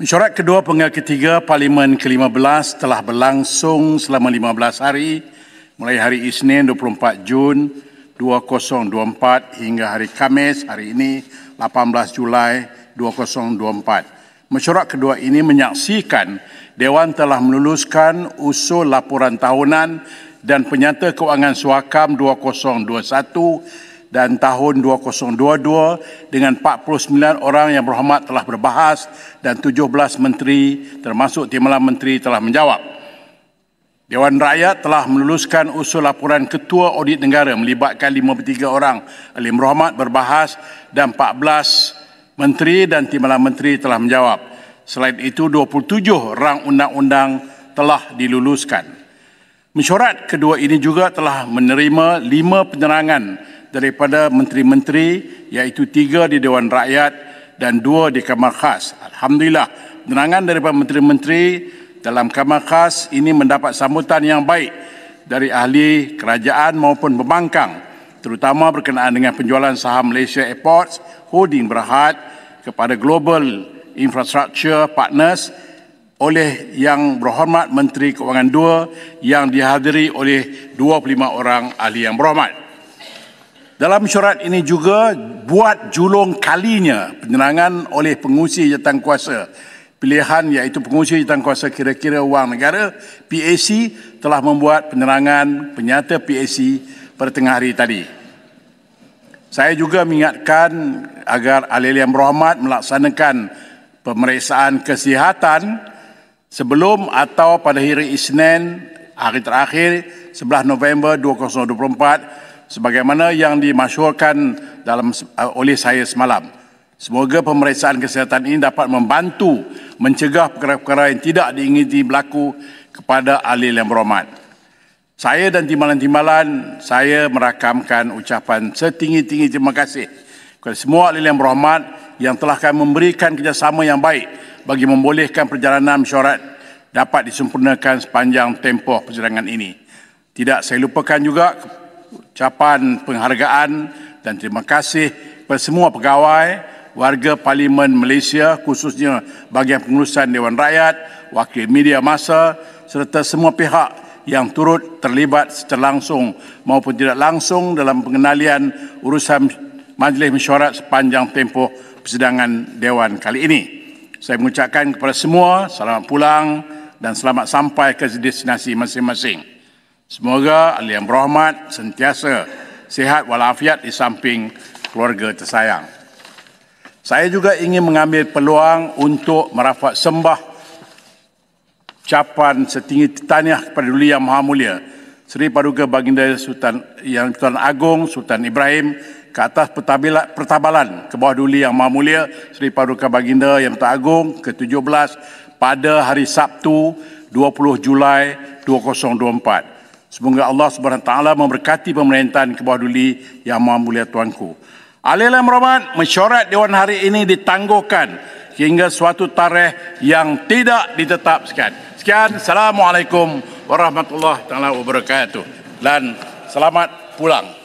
Mesyuarat kedua penggal ketiga Parlimen ke-15 telah berlangsung selama 15 hari mulai hari Isnin 24 Jun 2024 hingga hari Kamis hari ini 18 Julai 2024. Mesyuarat kedua ini menyaksikan Dewan telah meluluskan usul laporan tahunan dan penyata kewangan suakam 2021 dan tahun 2022 dengan 49 orang yang berhormat telah berbahas dan 17 menteri termasuk Timbalan Menteri telah menjawab. Dewan Rakyat telah meluluskan usul laporan Ketua Audit Negara melibatkan 53 orang Alim Rahmat berbahas dan 14 menteri dan Timbalan Menteri telah menjawab. Selain itu, 27 rang undang-undang telah diluluskan. Mesyuarat kedua ini juga telah menerima lima penyerangan daripada menteri-menteri iaitu tiga di Dewan Rakyat dan dua di Kamar Khas. Alhamdulillah, penerangan daripada menteri-menteri dalam Kamar Khas ini mendapat sambutan yang baik dari ahli kerajaan maupun pembangkang terutama berkenaan dengan penjualan saham Malaysia Airports Holding Berhad kepada Global Infrastructure Partners oleh Yang Berhormat Menteri Keuangan II yang dihadiri oleh 25 orang ahli yang berhormat. Dalam syarat ini juga buat julung kalinya penyerangan oleh pengusir jatang kuasa pilihan iaitu pengusir jatang kuasa kira-kira wang negara PAC telah membuat penyerangan penyata PAC pada tengah hari tadi. Saya juga mengingatkan agar Alilian Berhormat melaksanakan pemeriksaan kesihatan sebelum atau pada hari Isnin hari terakhir 11 November 2024 sebagaimana yang dimasyurkan dalam uh, oleh saya semalam. Semoga pemeriksaan kesihatan ini dapat membantu mencegah perkara-perkara yang tidak diingini berlaku kepada ahli yang berhormat. Saya dan timbalan-timbalan, saya merakamkan ucapan setinggi-tinggi terima kasih kepada semua ahli yang berhormat yang telah kami memberikan kerjasama yang baik bagi membolehkan perjalanan mesyuarat dapat disempurnakan sepanjang tempoh perjalanan ini. Tidak saya lupakan juga ucapan penghargaan dan terima kasih kepada semua pegawai, warga Parlimen Malaysia khususnya bahagian pengurusan Dewan Rakyat, wakil media masa serta semua pihak yang turut terlibat secara langsung maupun tidak langsung dalam pengendalian urusan majlis mesyuarat sepanjang tempoh persidangan Dewan kali ini. Saya mengucapkan kepada semua selamat pulang dan selamat sampai ke destinasi masing-masing. Semoga alim yang berahmat sentiasa sehat walafiat di samping keluarga tersayang. Saya juga ingin mengambil peluang untuk merafak sembah capan setinggi titaniah kepada Duli Yang Maha Mulia Seri Paduka Baginda Sultan Yang Tuan Agong Sultan Ibrahim ke atas pertabalan ke bawah Duli Yang Maha Mulia Seri Paduka Baginda Yang Tuan Agong ke-17 pada hari Sabtu 20 Julai 2024. Semoga Allah SWT memberkati pemerintahan ke duli yang maha mulia tuanku. Alilam Rahmat, mesyuarat Dewan hari ini ditangguhkan hingga suatu tarikh yang tidak ditetapkan. Sekian, Assalamualaikum warahmatullahi wabarakatuh. Dan selamat pulang.